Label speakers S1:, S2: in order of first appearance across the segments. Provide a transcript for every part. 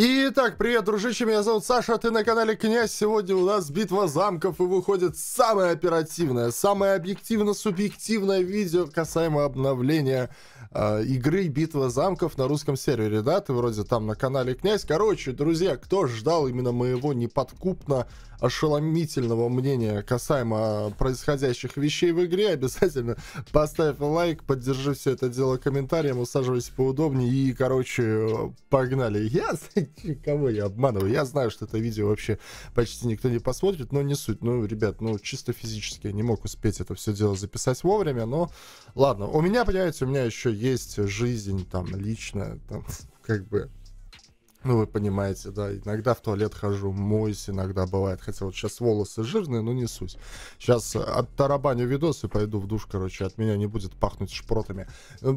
S1: Итак, привет, дружище, меня зовут Саша, а ты на канале Князь. Сегодня у нас битва замков и выходит самое оперативное, самое объективно-субъективное видео касаемо обновления э, игры «Битва замков» на русском сервере, да? Ты вроде там на канале Князь. Короче, друзья, кто ждал именно моего неподкупно ошеломительного мнения касаемо происходящих вещей в игре, обязательно поставь лайк, поддержи все это дело комментарием, усаживайся поудобнее и, короче, погнали. Я Кого я обманываю. Я знаю, что это видео вообще почти никто не посмотрит, но не суть. Ну, ребят, ну, чисто физически я не мог успеть это все дело записать вовремя, но ладно. У меня, понимаете, у меня еще есть жизнь там личная, там, как бы ну, вы понимаете, да. Иногда в туалет хожу, моюсь, иногда бывает. Хотя вот сейчас волосы жирные, но не суть. Сейчас э, от тарабаню видосы пойду в душ, короче. От меня не будет пахнуть шпротами.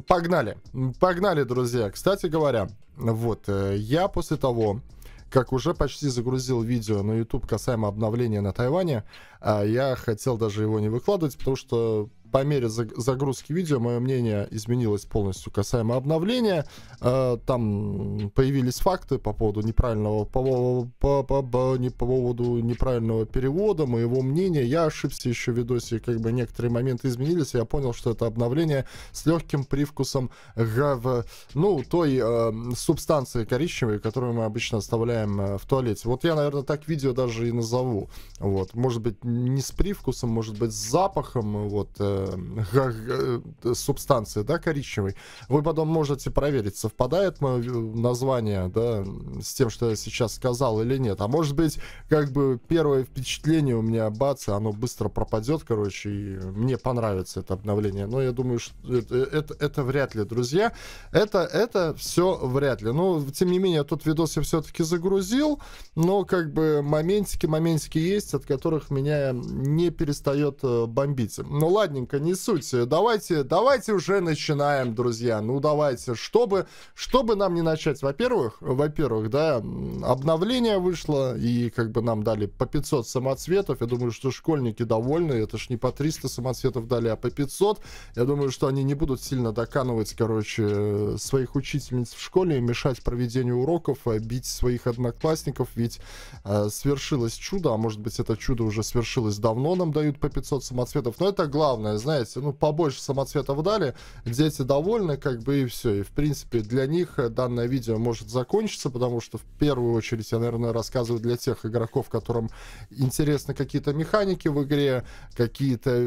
S1: Погнали. Погнали, друзья. Кстати говоря, вот, э, я после того, как уже почти загрузил видео на YouTube касаемо обновления на Тайване, а, я хотел даже его не выкладывать, потому что по мере загрузки видео мое мнение изменилось полностью касаемо обновления. Э, там появились факты по поводу неправильного по, по, по, по, не, по поводу неправильного перевода, моего мнения. Я ошибся еще в видосе, как бы некоторые моменты изменились, я понял, что это обновление с легким привкусом гав, ну, той э, субстанции коричневой, которую мы обычно оставляем э, в туалете. Вот я, наверное, так видео даже и назову. Вот, может быть, не с привкусом, может быть, с запахом, вот, э, Э, э, субстанции, да, коричневой, вы потом можете проверить, совпадает мое э, название, да, с тем, что я сейчас сказал или нет. А может быть, как бы первое впечатление у меня, бац, оно быстро пропадет, короче, и мне понравится это обновление. Но я думаю, что это, это, это вряд ли, друзья. Это, это все вряд ли. Но, тем не менее, тут видос я все-таки загрузил, но как бы моментики, моментики есть, от которых меня не перестает бомбить. Ну, ладненько, ладненько, не суть. Давайте, давайте уже начинаем, друзья. Ну, давайте. Чтобы, чтобы нам не начать, во-первых, во-первых, да, обновление вышло, и как бы нам дали по 500 самоцветов. Я думаю, что школьники довольны. Это ж не по 300 самоцветов дали, а по 500. Я думаю, что они не будут сильно доканывать, короче, своих учительниц в школе, мешать проведению уроков, а бить своих одноклассников, ведь э, свершилось чудо, а может быть это чудо уже свершилось давно, нам дают по 500 самоцветов, но это главное знаете, ну, побольше самоцветов дали, дети довольны, как бы, и все. И, в принципе, для них данное видео может закончиться, потому что, в первую очередь, я, наверное, рассказываю для тех игроков, которым интересны какие-то механики в игре, какие-то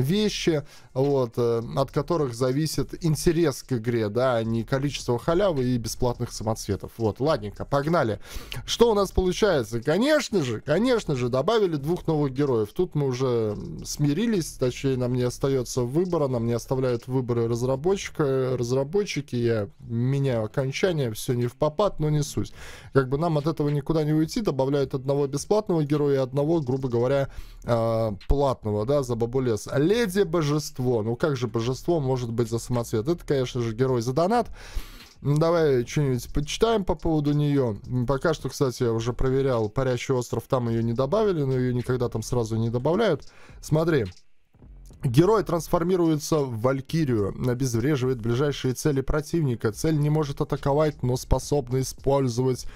S1: вещи, вот, э, от которых зависит интерес к игре, да, а не количество халявы и бесплатных самоцветов. Вот, ладненько, погнали. Что у нас получается? Конечно же, конечно же, добавили двух новых героев. Тут мы уже смирились, точнее, нам нам не остается выбора, нам не оставляют выборы разработчика, разработчики, я меняю окончание, все не в попад, но не суть. Как бы нам от этого никуда не уйти, добавляют одного бесплатного героя и одного, грубо говоря, э, платного, да, за бабулес. Леди Божество, ну как же Божество может быть за самоцвет? Это, конечно же, герой за донат. Ну, давай что-нибудь почитаем по поводу нее. Пока что, кстати, я уже проверял Парящий остров, там ее не добавили, но ее никогда там сразу не добавляют. Смотри. Герой трансформируется в Валькирию, обезвреживает ближайшие цели противника. Цель не может атаковать, но способна использовать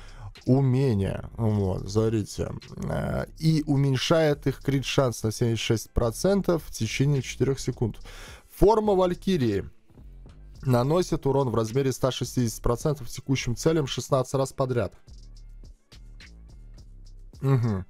S1: умения. Вот, смотрите. Э, и уменьшает их крит шанс на 76% в течение 4 секунд. Форма Валькирии наносит урон в размере 160% текущим целям 16 раз подряд. Угу.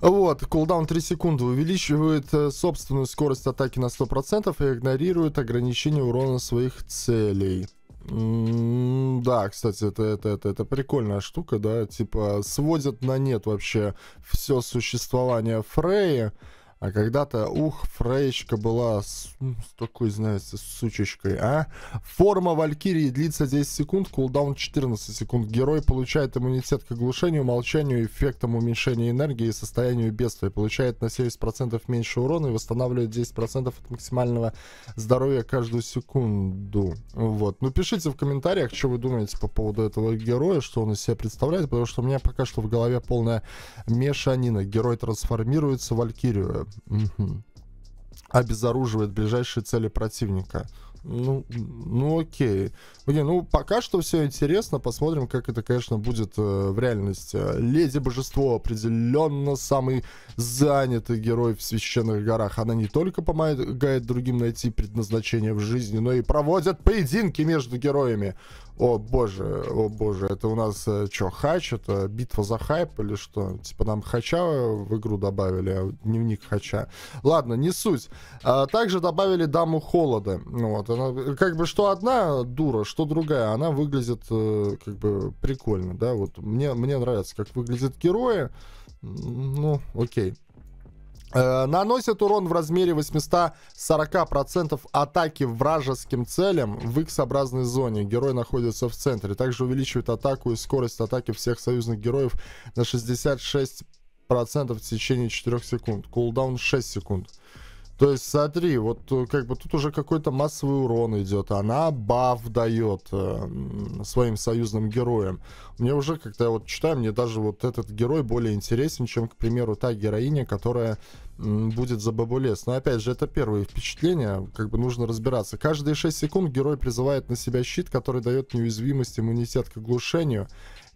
S1: Вот, кулдаун 3 секунды увеличивает э, собственную скорость атаки на 100% и игнорирует ограничение урона своих целей. М -м да, кстати, это, это, это, это прикольная штука, да, типа сводят на нет вообще все существование Фрея. А когда-то, ух, Фреечка была с, с такой, знаете, сучечкой, а? Форма Валькирии длится 10 секунд, кулдаун 14 секунд. Герой получает иммунитет к оглушению, молчанию, эффектам уменьшения энергии и состоянию бедствия. Получает на 70% меньше урона и восстанавливает 10% от максимального здоровья каждую секунду. Вот. Ну, пишите в комментариях, что вы думаете по поводу этого героя, что он из себя представляет, потому что у меня пока что в голове полная мешанина. Герой трансформируется в Валькирию Угу. Обезоруживает ближайшие цели противника. Ну, ну окей. Блин, ну пока что все интересно. Посмотрим, как это, конечно, будет э, в реальности. Леди Божество определенно самый занятый герой в священных горах. Она не только помогает другим найти предназначение в жизни, но и проводит поединки между героями о боже, о боже, это у нас э, что, хач, это битва за хайп или что? Типа нам хача э, в игру добавили, а дневник хача. Ладно, не суть. А, также добавили даму холода. Ну вот, она, как бы что одна дура, что другая, она выглядит э, как бы прикольно, да, вот мне, мне нравится, как выглядят герои. Ну, окей. Э, наносят урон в размере 840% атаки вражеским целям в X-образной зоне. Герой находится в центре. Также увеличивает атаку и скорость атаки всех союзных героев на 66% в течение 4 секунд. Кулдаун 6 секунд. То есть, смотри, вот э, как бы тут уже какой-то массовый урон идет. Она баф дает э, своим союзным героям. Мне уже, когда я вот читаю, мне даже вот этот герой более интересен, чем, к примеру, та героиня, которая будет за Бабулес. Но опять же, это первые впечатления, как бы нужно разбираться. Каждые 6 секунд герой призывает на себя щит, который дает неуязвимость, иммунитет к оглушению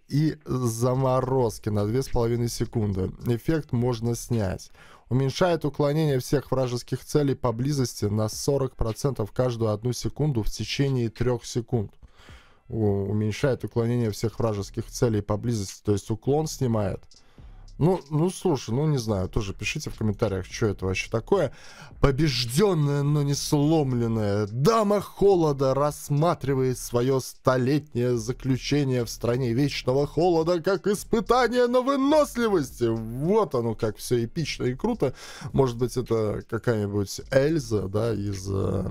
S1: и заморозки на 2,5 секунды. Эффект можно снять. Уменьшает уклонение всех вражеских целей поблизости на 40% каждую одну секунду в течение 3 секунд. Уменьшает уклонение всех вражеских целей поблизости, то есть уклон снимает. Ну, ну, слушай, ну, не знаю, тоже пишите в комментариях, что это вообще такое. Побежденная, но не сломленная дама холода рассматривает свое столетнее заключение в стране вечного холода как испытание на выносливость. Вот оно как все эпично и круто. Может быть, это какая-нибудь Эльза, да, из э,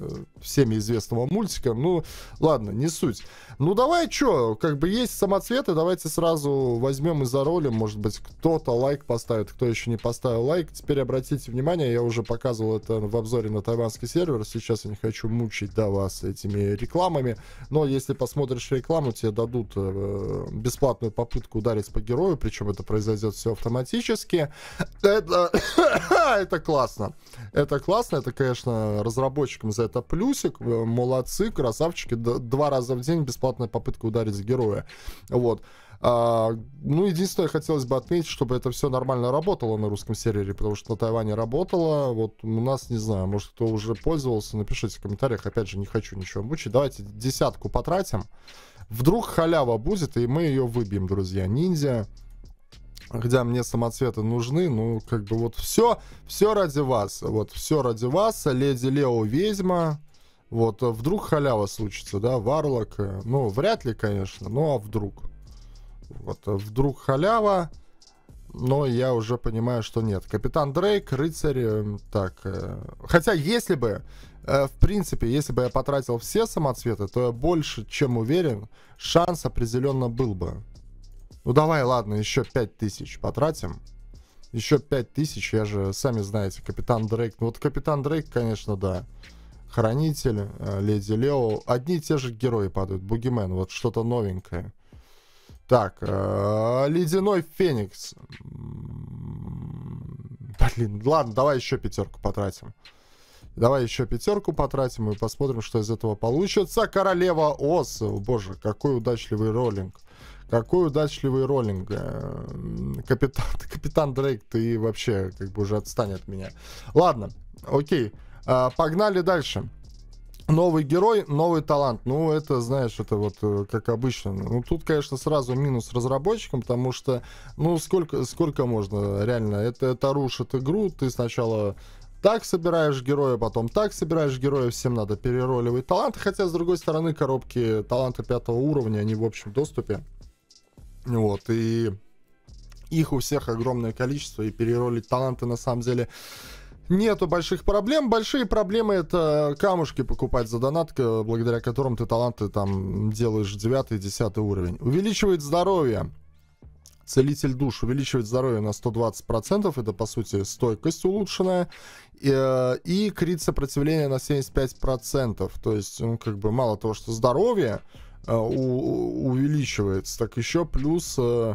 S1: э всеми известного мультика. Ну, ладно, не суть. Ну, давай, что, как бы есть самоцветы, давайте сразу возьмем и заролим, может может быть, кто-то лайк поставит, кто еще не поставил лайк. Теперь обратите внимание, я уже показывал это в обзоре на тайванский сервер, сейчас я не хочу мучить да, вас этими рекламами, но если посмотришь рекламу, тебе дадут э, бесплатную попытку ударить по герою, причем это произойдет все автоматически. Это, это классно. Это классно, это, конечно, разработчикам за это плюсик, молодцы, красавчики, два раза в день бесплатная попытка ударить героя. Вот. А, ну, единственное, хотелось бы отметить, чтобы это все нормально работало на русском сервере, потому что на Тайване работало. Вот у нас, не знаю, может, кто уже пользовался, напишите в комментариях. Опять же, не хочу ничего мучить. Давайте десятку потратим. Вдруг халява будет, и мы ее выбьем, друзья. Ниндзя. Хотя мне самоцветы нужны, ну, как бы вот все, все ради вас. Вот, все ради вас. Леди Лео Ведьма. Вот, а вдруг халява случится, да, Варлок. Ну, вряд ли, конечно, ну, а вдруг. Вот э, вдруг халява, но я уже понимаю, что нет. Капитан Дрейк, рыцарь, э, так. Э, хотя, если бы, в принципе, если бы я потратил все самоцветы, то я больше чем уверен, шанс определенно был бы. Ну давай, ладно, еще 5000 потратим. Еще 5000, я же, сами знаете, Капитан Дрейк. Ну вот Капитан Дрейк, конечно, да. Хранитель, Леди Лео. Одни и те же герои падают. Бугимен, вот что-то новенькое. Так, э, ледяной феникс. Блин, ладно, давай еще пятерку потратим. Давай еще пятерку потратим и посмотрим, что из этого получится. Королева Ос. Боже, какой удачливый роллинг. Какой удачливый роллинг. Э, капитан, капитан Дрейк, ты вообще как бы уже отстанет от меня. Ладно, окей. Э, погнали дальше. Новый герой, новый талант. Ну, это, знаешь, это вот э, как обычно. Ну, тут, конечно, сразу минус разработчикам, потому что, ну, сколько, сколько можно, реально. Это, это рушит игру. Ты сначала так собираешь героя, потом так собираешь героя, всем надо перероливать таланты. Хотя, с другой стороны, коробки таланта пятого уровня, они в общем доступе. Вот, и их у всех огромное количество, и переролить таланты на самом деле нету больших проблем. Большие проблемы это камушки покупать за донат, благодаря которым ты таланты там делаешь 9 10 уровень. Увеличивает здоровье. Целитель душ увеличивает здоровье на 120%, это по сути стойкость улучшенная, и, э, и крит сопротивление на 75%, то есть ну, как бы мало того, что здоровье э, у, увеличивается, так еще плюс э,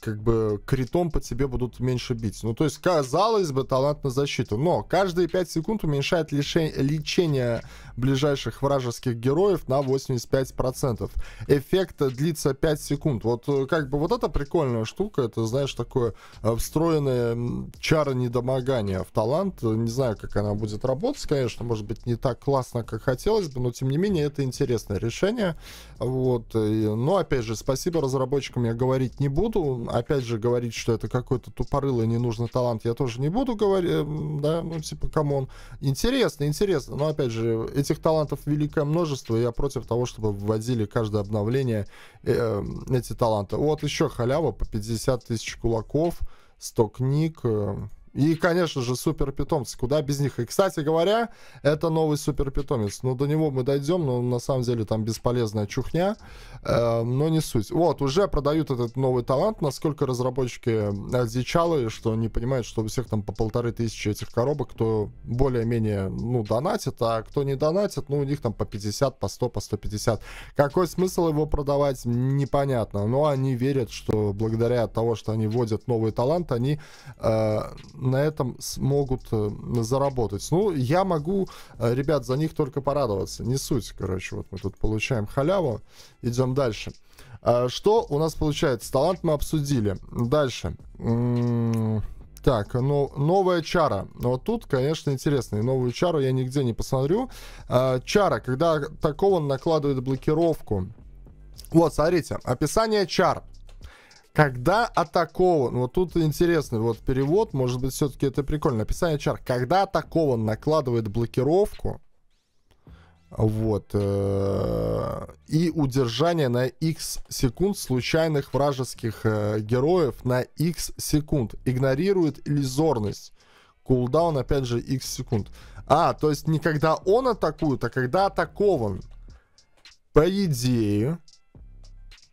S1: как бы критом по тебе будут меньше бить. Ну, то есть, казалось бы, талант на защиту. Но каждые 5 секунд уменьшает лишень, лечение ближайших вражеских героев на 85%. Эффект длится 5 секунд. Вот э, как бы вот это прикольная штука, это, знаешь, такое э, встроенное чара недомогания в талант. Не знаю, как она будет работать, конечно, может быть, не так классно, как хотелось бы, но тем не менее это интересное решение. Вот. Э, но ну, опять же, спасибо разработчикам я говорить не буду. Опять же, говорить, что это какой-то тупорылый ненужный талант, я тоже не буду говорить, да, ну типа, камон. Интересно, интересно, но опять же, эти Этих талантов великое множество, я против того, чтобы вводили каждое обновление э, эм, эти таланты. Вот еще халява по 50 тысяч кулаков, 100 книг, э, и, конечно же, супер питомцы. Куда без них? И, кстати говоря, это новый супер питомец. Но ну, до него мы дойдем, но на самом деле там бесполезная чухня. Э, но не суть. Вот, уже продают этот новый талант. Насколько разработчики одичалы, что не понимают, что у всех там по полторы тысячи этих коробок, кто более-менее, ну, донатит, а кто не донатит, ну, у них там по 50, по 100, по 150. Какой смысл его продавать, непонятно. Но они верят, что благодаря того, что они вводят новый талант, они... Э, на этом смогут э, заработать. Ну, я могу, э, ребят, за них только порадоваться. Не суть, короче, вот мы тут получаем халяву. Идем дальше. А, что у нас получается? Талант мы обсудили. Дальше. М-м, так, ну, новая чара. Вот тут, конечно, интересно. И новую чару я нигде не посмотрю. А, чара, когда такого накладывает блокировку. Вот, смотрите, описание чар. Когда атакован, вот тут интересный вот перевод, может быть, все-таки это прикольно. Описание чар. Когда атакован накладывает блокировку, вот, э и удержание на x секунд случайных вражеских э героев на x секунд. Игнорирует иллюзорность. Кулдаун, опять же, x секунд. А, то есть не когда он атакует, а когда атакован. По идее,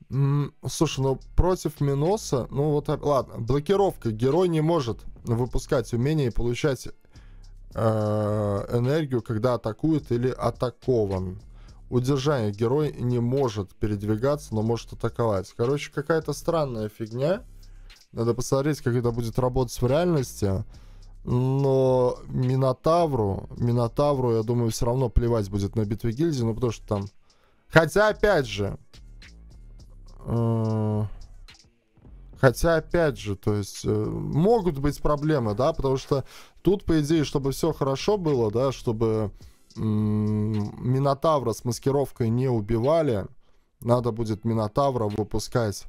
S1: Слушай, ну против Миноса, ну вот, а, ладно, блокировка. Герой не может выпускать умение и получать э, энергию, когда атакует или атакован. Удержание. Герой не может передвигаться, но может атаковать. Короче, какая-то странная фигня. Надо посмотреть, как это будет работать в реальности. Но Минотавру, Минотавру, я думаю, все равно плевать будет на битве гильдии, ну потому что там... Хотя, опять же, Э, хотя, опять же, то есть, э, могут быть проблемы, да, потому что тут, по идее, чтобы все хорошо было, да, чтобы Минотавра с маскировкой не убивали, надо будет Минотавра выпускать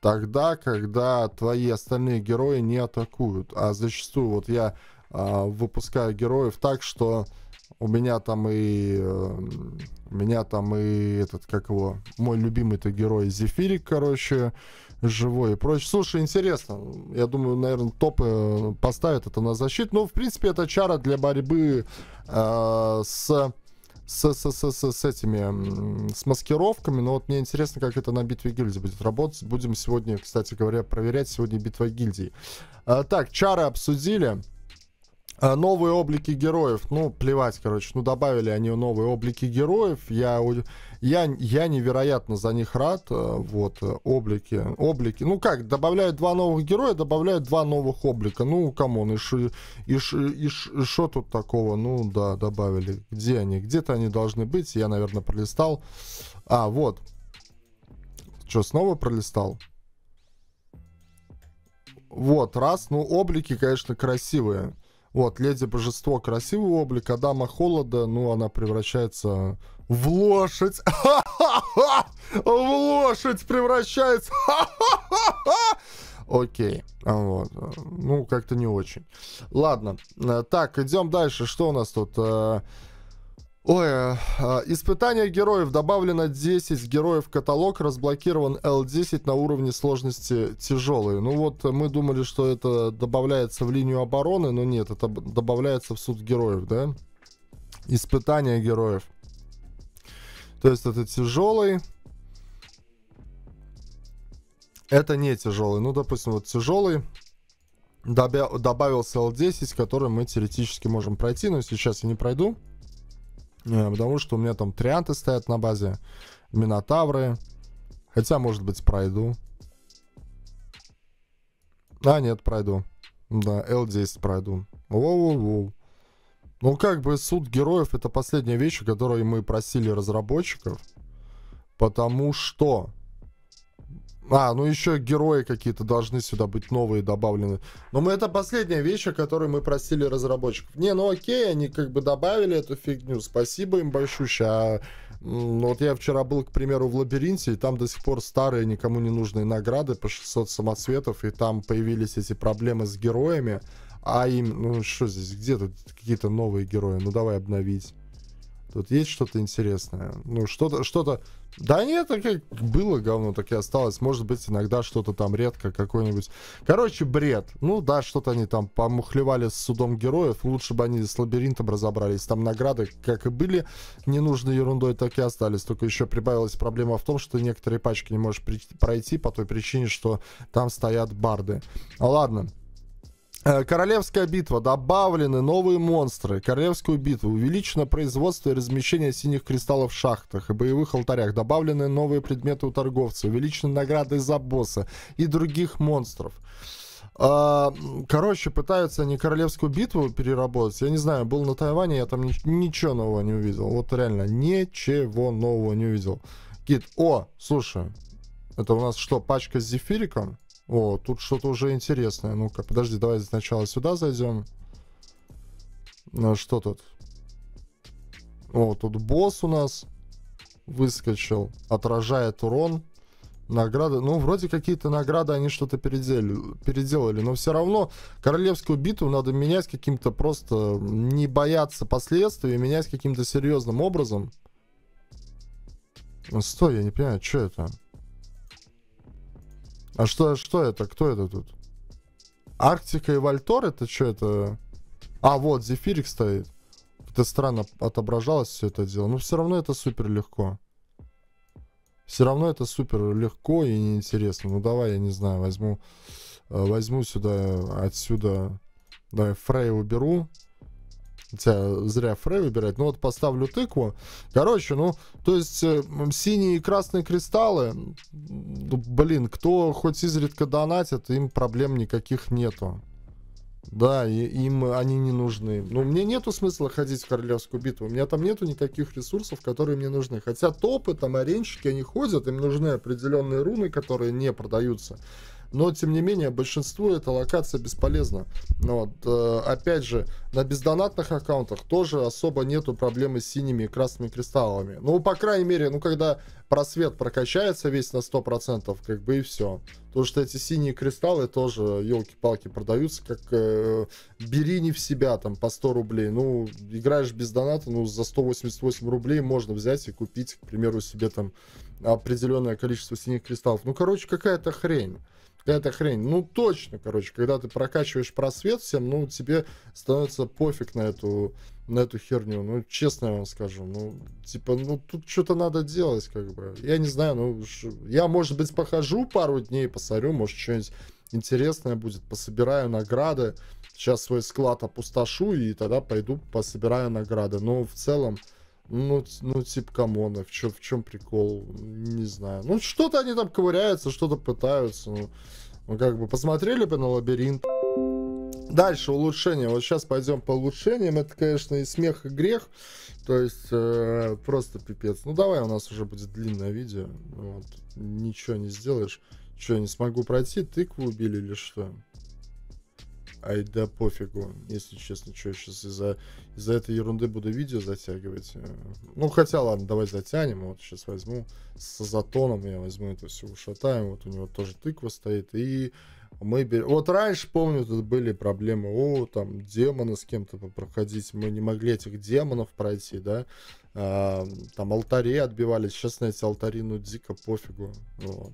S1: тогда, когда твои остальные герои не атакуют. А зачастую вот я э, выпускаю героев так, что у меня там и... Э, у меня там и этот, как его, мой любимый-то герой Зефирик, короче, живой и прочее. Слушай, интересно. Я думаю, наверное, топы э, поставят это на защиту. Ну, в принципе, это чара для борьбы э, с с, с, с, с, с этими, с маскировками, но вот мне интересно, как это на битве гильдии будет работать. Будем сегодня, кстати говоря, проверять сегодня битва гильдии А, э, так, чары обсудили. А, новые облики героев, ну, плевать, короче, ну, добавили они новые облики героев, я, я, я невероятно за них рад, э, вот, э, облики, облики, ну, как, добавляют два новых героя, добавляют два новых облика, ну, камон, и что и ш, и и тут такого, ну, да, добавили, где они, где-то они должны быть, я, наверное, пролистал, а, вот, что, снова пролистал? Вот, раз, ну, облики, конечно, красивые, вот, леди божество красивый облик, а дама холода, ну, она превращается в лошадь. В лошадь превращается. Окей, а вот. Ну, как-то не очень. Ладно, э, так, идем дальше. Что у нас тут? Э, Ой, э, э, испытание героев. Добавлено 10 героев в каталог. Разблокирован L10 на уровне сложности тяжелый. Ну вот, э, мы думали, что это добавляется в линию обороны, но нет, это добавляется в суд героев, да? Испытание героев. То есть это тяжелый. Это не тяжелый. Ну, допустим, вот тяжелый добавился L10, который мы теоретически можем пройти, но сейчас я не пройду. Э, потому что у меня там трианты стоят на базе, минотавры. Хотя, может быть, пройду. А, нет, пройду. Да, L10 пройду. Воу-воу-воу. Ну, как бы суд героев это последняя вещь, которую мы просили разработчиков. Потому что а, ну еще герои какие-то должны сюда быть новые добавлены. Но мы это последняя вещь, о которой мы просили разработчиков. Не, ну окей, они как бы добавили эту фигню. Спасибо им большуще. А ну, вот я вчера был, к примеру, в лабиринте, и там до сих пор старые никому не нужные награды по 600 самоцветов, и там появились эти проблемы с героями. А им, ну что здесь, где тут какие-то новые герои? Ну давай обновить. Тут есть что-то интересное. Ну, что-то, что-то, да нет, так как было говно, так и осталось. Может быть, иногда что-то там редко какой-нибудь. Короче, бред. Ну да, что-то они там помухлевали с судом героев. Лучше бы они с лабиринтом разобрались. Там награды, как и были, ненужной ерундой, так и остались. Только еще прибавилась проблема в том, что некоторые пачки не можешь пройти по той причине, что там стоят барды. А ладно. Э, королевская битва. Добавлены новые монстры. Королевскую битву. Увеличено производство и размещение синих кристаллов в шахтах и боевых алтарях. Добавлены новые предметы у торговца. Увеличены награды за босса и других монстров. А, короче, пытаются они королевскую битву переработать. Я не знаю, был на Тайване, я там ничего нового не увидел. Вот реально, ничего нового не увидел. Кит, о, слушай, это у нас что, пачка с зефириком? О, тут что-то уже интересное. Ну-ка, подожди, давай сначала сюда зайдем. Ну, что тут? О, тут босс у нас выскочил. Отражает урон. Награды. Ну, вроде какие-то награды они что-то переделали, переделали. Но все равно королевскую битву надо менять каким-то просто... Не бояться последствий, а менять каким-то серьезным образом. Стой, я не понимаю, что это? А что, что это? Кто это тут? Арктика и Вальтор, это что это? А, вот, Зефирик стоит. Это странно отображалось все это дело. Но все равно это супер легко. Все равно это супер легко и неинтересно. Ну давай, я не знаю, возьму, э, возьму сюда, отсюда, давай Фрей уберу. Хотя зря Фрей выбирать. Ну вот поставлю тыкву. Короче, ну, то есть э, синие и красные кристаллы, ну, блин, кто хоть изредка донатит, им проблем никаких нету. Да, и, им они не нужны. Ну, мне нету смысла ходить в Королевскую битву. У меня там нету никаких ресурсов, которые мне нужны. Хотя топы, там, аренщики, они ходят, им нужны определенные руны, которые не продаются но тем не менее большинству эта локация бесполезна. Но ну вот, э, опять же, на бездонатных аккаунтах тоже особо нету проблемы с синими и красными кристаллами. Ну, по крайней мере, ну, когда просвет прокачается весь на 100%, как бы и все. Потому что эти синие кристаллы тоже, елки-палки, продаются как э, бери не в себя, там, по 100 рублей. Ну, играешь без доната, ну, за 188 рублей можно взять и купить, к примеру, себе там определенное количество синих кристаллов. Ну, короче, какая-то хрень какая-то хрень. Ну, точно, короче, когда ты прокачиваешь просвет всем, ну, тебе становится пофиг на эту, на эту херню. Ну, честно я вам скажу. Ну, типа, ну, тут что-то надо делать, как бы. Я не знаю, ну, я, может быть, похожу пару дней, посмотрю, может, что-нибудь интересное будет. Пособираю награды. Сейчас свой склад опустошу и тогда пойду пособираю награды. Но в целом... Ну, ну типа, камона, в чем, в чем прикол? Не знаю. Ну, что-то они там ковыряются, что-то пытаются. Ну, ну, как бы посмотрели бы на лабиринт. Дальше улучшение. Вот сейчас пойдем по улучшениям. Это, конечно, и смех, и грех. То есть э, просто пипец. Ну давай, у нас уже будет длинное видео. Вот. Ничего не сделаешь. Что, я не смогу пройти? Тыкву убили или что? Ай да пофигу, если честно, что я сейчас из-за из этой ерунды буду видео затягивать. Э, ну, хотя, ладно, давай затянем. Вот сейчас возьму с затоном, я возьму это все ушатаем. Вот у него тоже тыква стоит. И мы берем... Вот раньше, помню, тут были проблемы. О, там демона с кем-то проходить. Мы не могли этих демонов пройти, да. А, там алтари отбивались. Сейчас на эти алтари, ну, дико пофигу. Вот.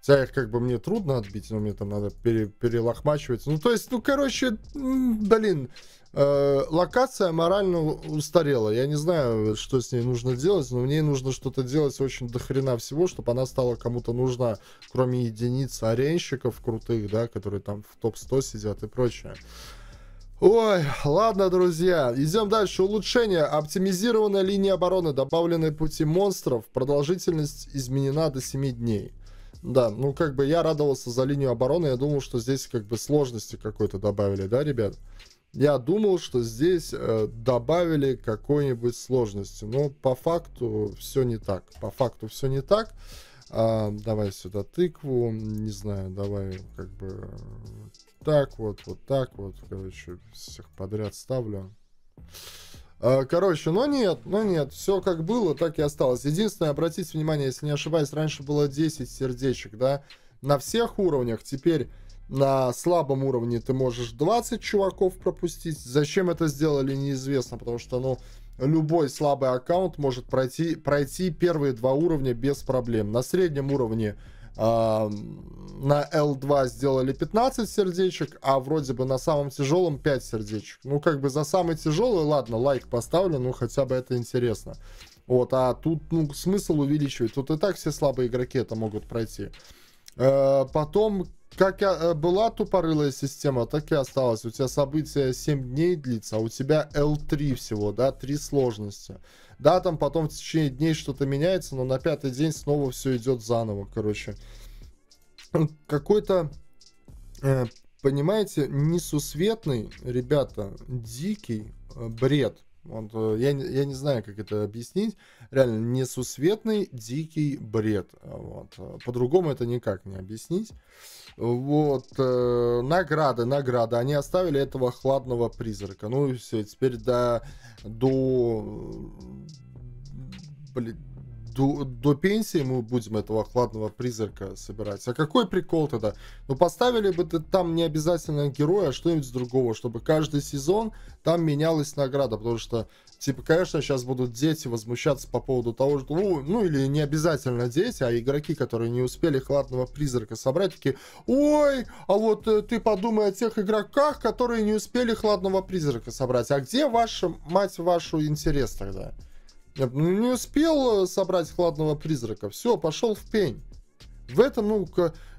S1: Хотя их как бы мне трудно отбить, но мне там надо пере, перелохмачиваться. Ну, то есть, ну, короче, блин, э, локация морально устарела. Я не знаю, что с ней нужно делать, но в ней нужно что-то делать очень дохрена всего, чтобы она стала кому-то нужна, кроме единиц аренщиков крутых, да, которые там в топ-100 сидят и прочее. Ой, ладно, друзья, идем дальше. Улучшение. Оптимизированная линия обороны, добавленные пути монстров, продолжительность изменена до 7 дней. Да, ну как бы я радовался за линию обороны, я думал, что здесь как бы сложности какой-то добавили, да, ребят? Я думал, что здесь э, добавили какой-нибудь сложности, но по факту все не так. По факту все не так. А, давай сюда тыкву, не знаю, давай как бы так вот, вот так вот, короче, всех подряд ставлю. А, короче, но нет, но нет, все как было, так и осталось. Единственное, обратите внимание, если не ошибаюсь, раньше было 10 сердечек, да, на всех уровнях, теперь на слабом уровне ты можешь 20 чуваков пропустить. Зачем это сделали, неизвестно, потому что, ну, любой слабый аккаунт может пройти, пройти первые два уровня без проблем. На среднем уровне на L2 сделали 15 сердечек, а вроде бы на самом тяжелом 5 сердечек. Ну, как бы за самый тяжелый, ладно, лайк поставлю, ну, хотя бы это интересно. Вот, а тут, ну, смысл увеличивать. Тут и так все слабые игроки это могут пройти. Э, потом как э, была тупорылая система, так и осталась. У тебя событие 7 дней длится, а у тебя L3 всего, да, 3 сложности. Да, там потом в течение дней что-то меняется, но на пятый день снова все идет заново, короче. Ну, какой-то, э, понимаете, несусветный, ребята, дикий э, бред вот, э, я, я не знаю, как это объяснить. Реально, несусветный, дикий бред. Вот. Э, по-другому это никак не объяснить. Вот. Э, награды, награды. Они оставили этого хладного призрака. Ну и все, теперь до... до... Блин, до, до пенсии мы будем этого хладного призрака собирать. А какой прикол тогда? Ну, поставили бы там не обязательно героя, а что-нибудь другого, чтобы каждый сезон там менялась награда. Потому что, типа, конечно, сейчас будут дети возмущаться по поводу того, что, ну, ну или не обязательно дети, а игроки, которые не успели хладного призрака собрать, такие, ой, а вот э, ты подумай о тех игроках, которые не успели хладного призрака собрать. А где ваша, мать вашу, интерес тогда? не успел э, собрать хладного призрака. Все, пошел в пень. В этом, ну,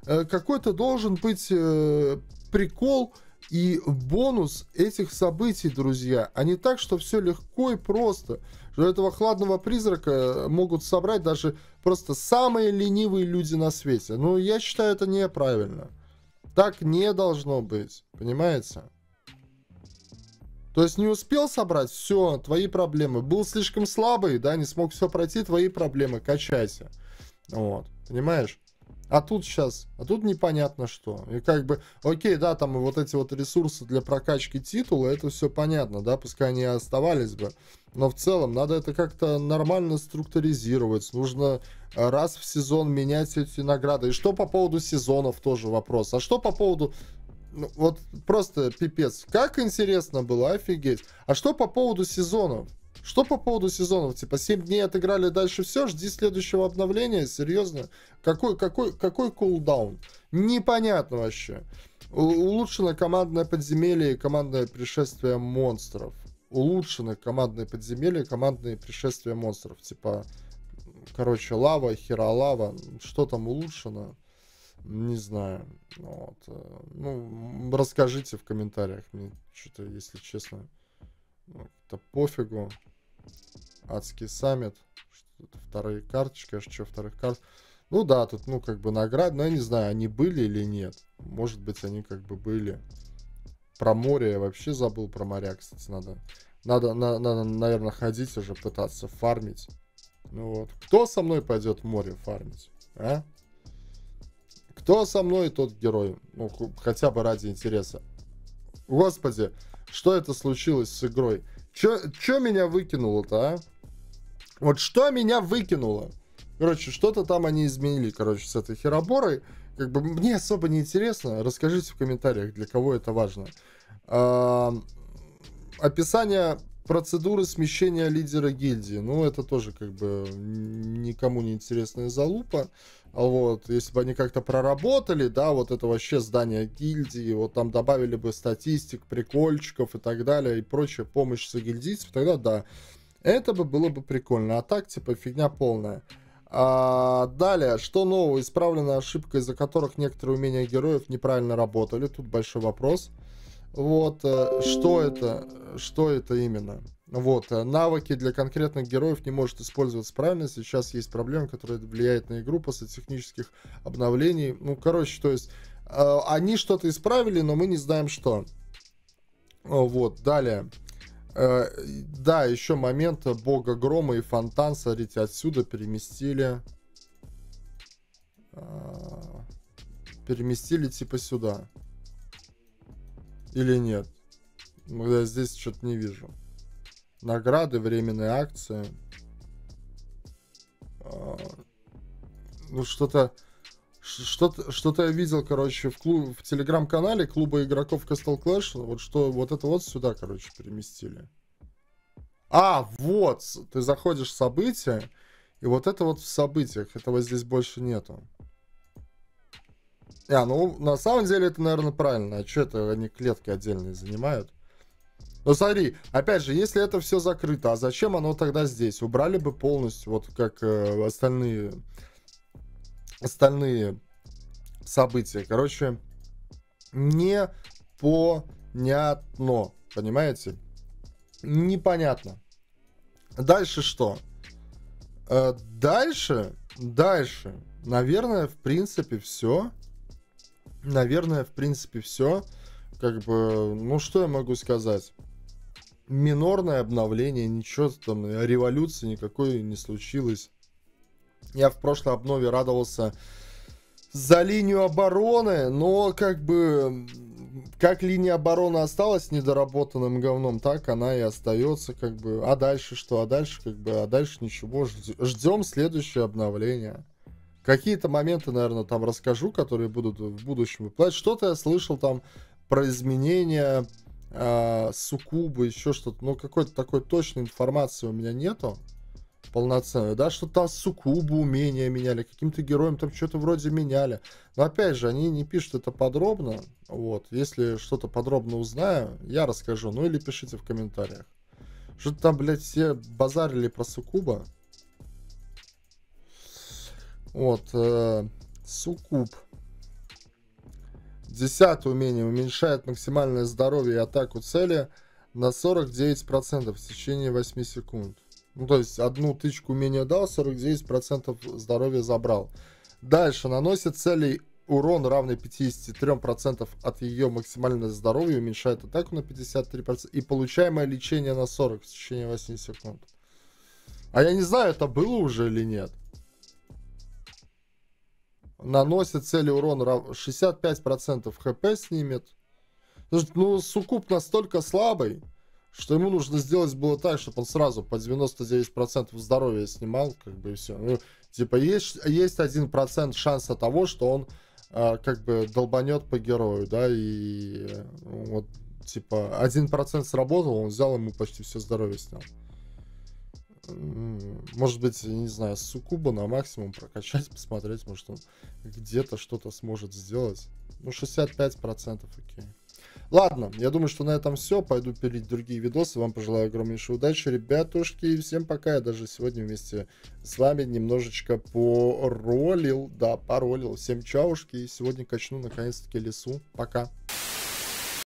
S1: э, какой-то должен быть э, прикол и бонус этих событий, друзья. А не так, что все легко и просто. Что этого хладного призрака могут собрать даже просто самые ленивые люди на свете. Ну, я считаю, это неправильно. Так не должно быть, понимаете? То есть не успел собрать, все, твои проблемы. Был слишком слабый, да, не смог все пройти, твои проблемы, качайся. Вот, понимаешь? А тут сейчас, а тут непонятно что. И как бы, окей, да, там вот эти вот ресурсы для прокачки титула, это все понятно, да, пускай они оставались бы. Но в целом надо это как-то нормально структуризировать. Нужно э, раз в сезон менять эти награды. И что по поводу сезонов тоже вопрос. А что по поводу ну, вот просто пипец. Как интересно было, офигеть. А что по поводу сезонов? Что по поводу сезонов? Типа 7 дней отыграли, дальше все, жди следующего обновления, серьезно? Какой, какой, какой кулдаун? Непонятно вообще. Улучшено командное подземелье и командное пришествие монстров. Улучшены командное подземелье, и командные пришествия монстров. Типа, короче, лава, хера лава. что там улучшено? Не знаю. Вот. Э, ну, расскажите в комментариях. Мне что-то, если честно, это ну, пофигу. Адский саммит. Вторые карточки, аж что, вторых карт. Ну да, тут, ну, как бы наград, но ну, я не знаю, они были или нет. Может быть, они как бы были. Про море я вообще забыл, про моря, кстати, надо. Надо, надо, надо наверное, ходить уже, пытаться фармить. Ну вот. Кто со мной пойдет в море фармить? А? Кто со мной, тот герой. Ну, хотя бы ради интереса. Господи, что это случилось с игрой? Чё, чё меня выкинуло-то, а? Вот что меня выкинуло? Короче, что-то там они изменили, короче, с этой хероборой. Как бы мне особо не интересно. Расскажите в комментариях, для кого это важно. А, описание процедуры смещения лидера гильдии. Ну, это тоже как бы никому не интересная залупа. Вот, если бы они как-то проработали, да, вот это вообще здание гильдии, вот там добавили бы статистик, прикольчиков и так далее, и прочая помощь за гильдийцев, тогда да. Это бы было бы прикольно. А так, типа, фигня полная. А, далее, что нового? Исправлена ошибка, из-за которых некоторые умения героев неправильно работали. Тут большой вопрос. Вот, э, что это? Что это именно? Вот, э, навыки для конкретных героев не может использоваться правильно. Сейчас есть проблема, которая влияет на игру после технических обновлений. Ну, короче, то есть, э, они что-то исправили, но мы не знаем, что. Э, вот, далее. Э, да, еще момент э, Бога Грома и Фонтан, смотрите, отсюда переместили. Э, переместили типа сюда. Или нет? Ну, я здесь что-то не вижу награды, временные акции. А, ну, что-то... Что-то, что-то я видел, короче, в, клуб, в телеграм-канале клуба игроков Castle Clash, вот что, вот это вот сюда, короче, переместили. А, вот, ты заходишь в события, и вот это вот в событиях, этого здесь больше нету. А, ну, на самом деле это, наверное, правильно. А что это они клетки отдельные занимают? Но смотри, опять же, если это все закрыто, а зачем оно тогда здесь? Убрали бы полностью, вот как э, остальные, остальные события. Короче, не понятно, понимаете? Непонятно. Дальше что? Э, дальше, дальше, наверное, в принципе, все. Наверное, в принципе, все. Как бы, ну что я могу сказать? минорное обновление, ничего там, революции никакой не случилось. Я в прошлой обнове радовался за линию обороны, но как бы как линия обороны осталась недоработанным говном, так она и остается, как бы. А дальше что? А дальше как бы, а дальше ничего. Ждем следующее обновление. Какие-то моменты, наверное, там расскажу, которые будут в будущем выплывать. Что-то я слышал там про изменения э, суккубы, еще что-то. Но ну, какой-то такой точной информации у меня нету полноценной, да, что там суккубы умения меняли, каким-то героем там что-то вроде меняли. Но опять же, они не пишут это подробно, вот, если что-то подробно узнаю, я расскажу, ну или пишите в комментариях. Что-то там, блядь, все базарили про Сукуба, Вот, э, суккуб. Десятое умение уменьшает максимальное здоровье и атаку цели на 49% в течение 8 секунд. Ну, то есть одну тычку умения дал, 49% здоровья забрал. Дальше наносит цели урон равный 53% от ее максимального здоровья, уменьшает атаку на 53% и получаемое лечение на 40 в течение 8 секунд. А я не знаю, это было уже или нет наносит цели урон 65% хп снимет. Ну, сукуп настолько слабый, что ему нужно сделать было так, чтобы он сразу по 99% здоровья снимал, как бы и все. Ну, типа, есть, есть 1% шанса того, что он э, как бы долбанет по герою, да, и э, вот, типа, 1% сработал, он взял ему почти все здоровье снял может быть, не знаю, Сукуба на максимум прокачать, посмотреть, может он где-то что-то сможет сделать. Ну, 65% окей. Ладно, я думаю, что на этом все. Пойду пилить другие видосы. Вам пожелаю огромнейшей удачи, ребятушки. И всем пока. Я даже сегодня вместе с вами немножечко поролил. Да, поролил. Всем чаушки. И сегодня качну наконец-таки лесу. Пока.